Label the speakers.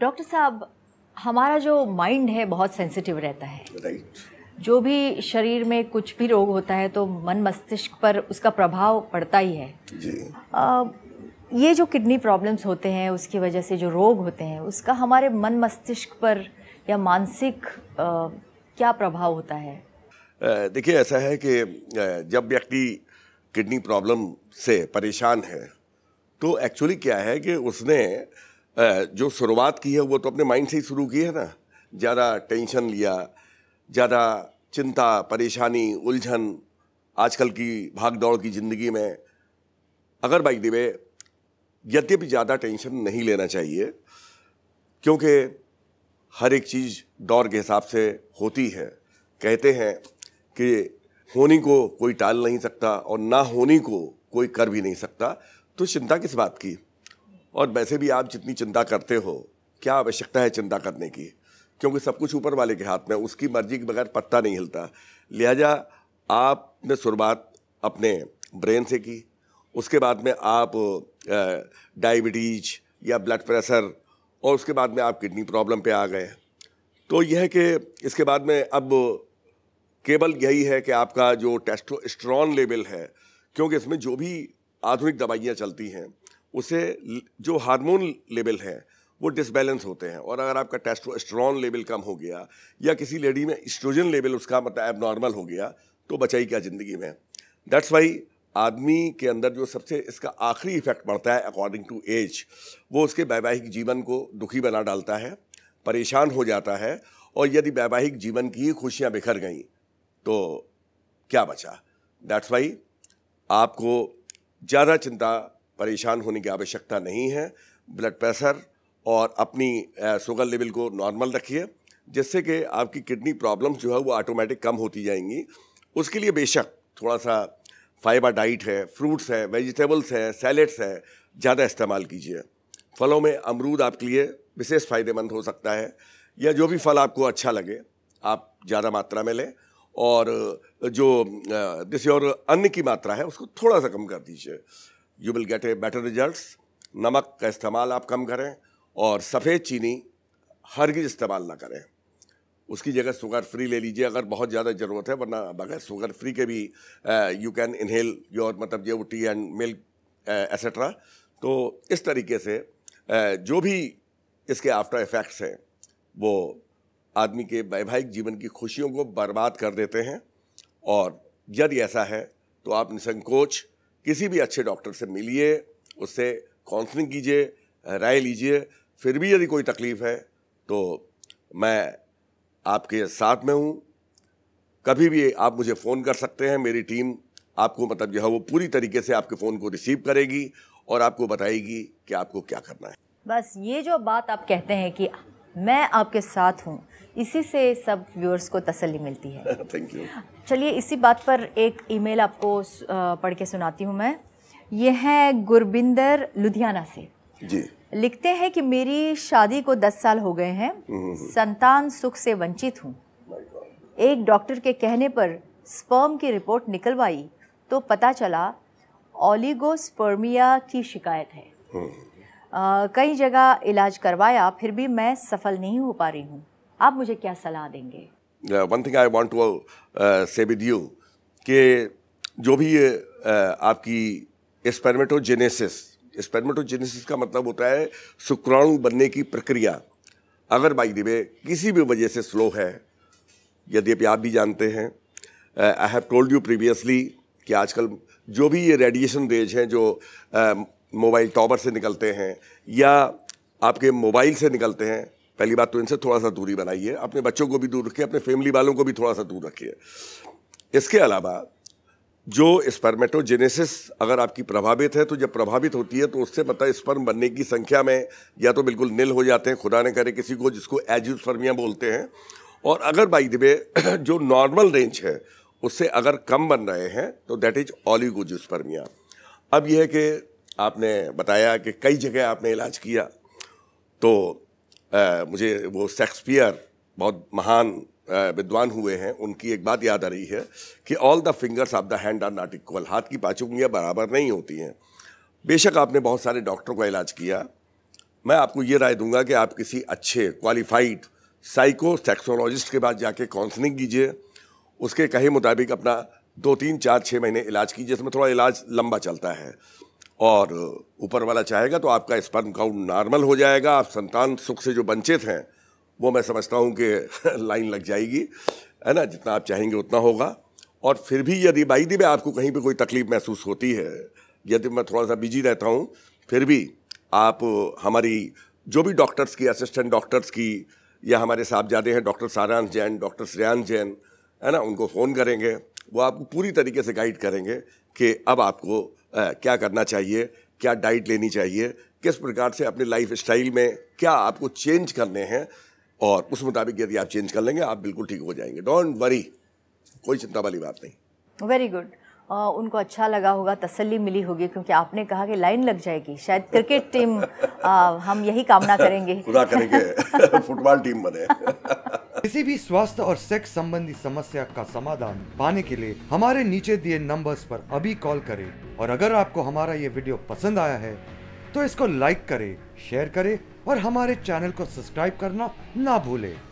Speaker 1: Doctor साहब हमारा जो माइंड है बहुत सेंसिटिव रहता है जो भी शरीर में कुछ भी रोग होता है तो मन मस्तिष्क पर उसका प्रभाव पड़ता ही है जी। आ, ये जो किडनी प्रॉब्लम्स होते हैं उसकी वजह से जो रोग होते हैं उसका हमारे मन मस्तिष्क पर या मानसिक क्या प्रभाव होता है
Speaker 2: देखिए ऐसा है कि जब व्यक्ति किडनी प्रॉब्लम से परेशान है तो एक्चुअली क्या है कि उसने जो शुरुआत की है वो तो अपने माइंड से ही शुरू की है ना ज़्यादा टेंशन लिया ज़्यादा चिंता परेशानी उलझन आजकल की भाग दौड़ की ज़िंदगी में अगर बाई दिवे यद्यपि ज़्यादा टेंशन नहीं लेना चाहिए क्योंकि हर एक चीज़ दौर के हिसाब से होती है कहते हैं कि होनी को कोई टाल नहीं सकता और ना होनी को कोई कर भी नहीं सकता तो चिंता किस बात की और वैसे भी आप जितनी चिंता करते हो क्या आवश्यकता है चिंता करने की क्योंकि सब कुछ ऊपर वाले के हाथ में उसकी मर्जी के बगैर पत्ता नहीं हिलता लिहाजा आपने शुरुआत अपने ब्रेन से की उसके बाद में आप डायबिटीज या ब्लड प्रेशर और उसके बाद में आप किडनी प्रॉब्लम पे आ गए तो यह है कि इसके बाद में अब केवल यही है कि आपका जो टेस्टोस्ट्रॉन लेवल है क्योंकि इसमें जो भी आधुनिक दवाइयाँ चलती हैं उसे जो हार्मोन लेवल हैं वो डिसबैलेंस होते हैं और अगर आपका टेस्टोस्टेरोन लेवल कम हो गया या किसी लेडी में स्ट्रोजन लेवल उसका मतलब एबनॉर्मल हो गया तो बचाई क्या ज़िंदगी में दैट्स वाई आदमी के अंदर जो सबसे इसका आखिरी इफेक्ट पड़ता है अकॉर्डिंग टू एज वो उसके वैवाहिक जीवन को दुखी बना डालता है परेशान हो जाता है और यदि वैवाहिक जीवन की ही खुशियाँ बिखर गई तो क्या बचा दैट्स वाई आपको ज़्यादा चिंता परेशान होने की आवश्यकता नहीं है ब्लड प्रेशर और अपनी शुगर लेवल को नॉर्मल रखिए जिससे कि आपकी किडनी प्रॉब्लम्स जो है वो ऑटोमेटिक कम होती जाएंगी उसके लिए बेशक थोड़ा सा फाइबर डाइट है फ्रूट्स है वेजिटेबल्स है सैलेड्स है ज़्यादा इस्तेमाल कीजिए फलों में अमरूद आपके लिए विशेष फ़ायदेमंद हो सकता है या जो भी फल आपको अच्छा लगे आप ज़्यादा मात्रा में लें और जो जैसे और अन्न की मात्रा है उसको थोड़ा सा कम कर दीजिए you will get a better result नमक का इस्तेमाल आप कम करें और सफ़ेद चीनी हरगिज इस्तेमाल ना करें उसकी जगह शुगर फ्री ले लीजिए अगर बहुत ज़्यादा ज़रूरत है वरना बगैर शुगर फ्री के भी यू कैन इनहेल योर मतलब ये टी एंड मिल्क एसेट्रा तो इस तरीके से जो भी इसके आफ्टर इफ़ेक्ट्स हैं वो आदमी के वैवाहिक जीवन की खुशियों को बर्बाद कर देते हैं और यदि ऐसा है तो आप निसंकोच किसी भी अच्छे डॉक्टर से मिलिए उससे काउंसलिंग कीजिए राय लीजिए फिर भी यदि कोई तकलीफ़ है तो मैं आपके साथ में हूँ कभी भी आप मुझे फ़ोन कर सकते हैं मेरी टीम आपको मतलब जो है वो पूरी तरीके से आपके फ़ोन को रिसीव करेगी और आपको बताएगी कि आपको क्या करना है
Speaker 1: बस ये जो बात आप कहते हैं कि मैं आपके साथ हूँ इसी से सब व्यूअर्स को तसल्ली
Speaker 2: मिलती है थैंक यू
Speaker 1: चलिए इसी बात पर एक ईमेल आपको पढ़ के सुनाती हूँ मैं ये है गुरबिंदर लुधियाना से जी लिखते हैं कि मेरी शादी को दस साल हो गए हैं हम्म, हम्म, हम्म। संतान सुख से वंचित हूँ एक डॉक्टर के कहने पर स्पर्म की रिपोर्ट निकलवाई तो पता चला ओलिगोस्पर्मिया की शिकायत है कई जगह इलाज करवाया फिर भी मैं सफल नहीं हो पा रही हूँ आप मुझे क्या सलाह देंगे
Speaker 2: one thing I want to say with you कि जो भी uh, आपकी स्पेरमेटोजेनेसिस स्पेरमेटोजेनेसिस का मतलब होता है शुक्राणु बनने की प्रक्रिया अगर बाई दिवे किसी भी वजह से स्लो है यदि आप भी जानते हैं I have told you previously कि आजकल जो भी ये रेडिएशन रेज हैं जो uh, मोबाइल टावर से निकलते हैं या आपके मोबाइल से निकलते हैं पहली बात तो इनसे थोड़ा सा दूरी बनाइए अपने बच्चों को भी दूर रखिए अपने फैमिली वालों को भी थोड़ा सा दूर रखिए इसके अलावा जो स्पर्मेटोजेनेसिस अगर आपकी प्रभावित है तो जब प्रभावित होती है तो उससे मतलब स्पर्म बनने की संख्या में या तो बिल्कुल निल हो जाते हैं खुदा ने करे किसी को जिसको एजूस्पर्मिया बोलते हैं और अगर बाई दिवे जो नॉर्मल रेंज है उससे अगर कम बन रहे हैं तो दैट इज ऑलीगोजोस्पर्मिया अब यह है कि आपने बताया कि कई जगह आपने इलाज किया तो आ, मुझे वो शेक्सपियर बहुत महान विद्वान हुए हैं उनकी एक बात याद आ रही है कि all the fingers of the hand are not equal हाथ की पाँच उंगलियाँ बराबर नहीं होती हैं बेशक आपने बहुत सारे डॉक्टरों का इलाज किया मैं आपको ये राय दूंगा कि आप किसी अच्छे क्वालिफाइड साइको सेक्सोलॉजिस्ट के पास जाके काउंसलिंग कीजिए उसके कहे मुताबिक अपना दो तीन चार छः महीने इलाज कीजिए जिसमें थोड़ा इलाज लंबा चलता है और ऊपर वाला चाहेगा तो आपका स्पर्म काउंट नॉर्मल हो जाएगा आप संतान सुख से जो वंचित हैं वो मैं समझता हूँ कि लाइन लग जाएगी है ना जितना आप चाहेंगे उतना होगा और फिर भी यदि बाई दी में आपको कहीं पे कोई तकलीफ़ महसूस होती है यदि मैं थोड़ा सा बिजी रहता हूँ फिर भी आप हमारी जो भी डॉक्टर्स की असिस्टेंट डॉक्टर्स की या हमारे साहबजादे हैं डॉक्टर सारांश जैन डॉक्टर श्रेयांश जैन है ना उनको फ़ोन करेंगे वो आपको पूरी तरीके से गाइड करेंगे कि अब आपको क्या करना चाहिए क्या डाइट लेनी चाहिए किस प्रकार से अपने लाइफ स्टाइल में क्या आपको चेंज करने हैं और उस मुताबिक यदि आप चेंज कर लेंगे आप बिल्कुल ठीक हो जाएंगे डोंट वरी कोई चिंता वाली बात नहीं
Speaker 1: वेरी गुड Uh, उनको अच्छा लगा होगा तसल्ली मिली होगी क्योंकि आपने कहा कि लाइन लग जाएगी शायद क्रिकेट टीम uh, हम यही कामना करेंगे खुदा
Speaker 2: करेंगे फुटबॉल टीम बने किसी भी स्वास्थ्य और सेक्स संबंधी समस्या का समाधान पाने के लिए हमारे नीचे दिए नंबर्स पर अभी कॉल करें और अगर आपको हमारा ये वीडियो पसंद आया है तो इसको लाइक करें शेयर करें और हमारे चैनल को सब्सक्राइब करना ना भूलें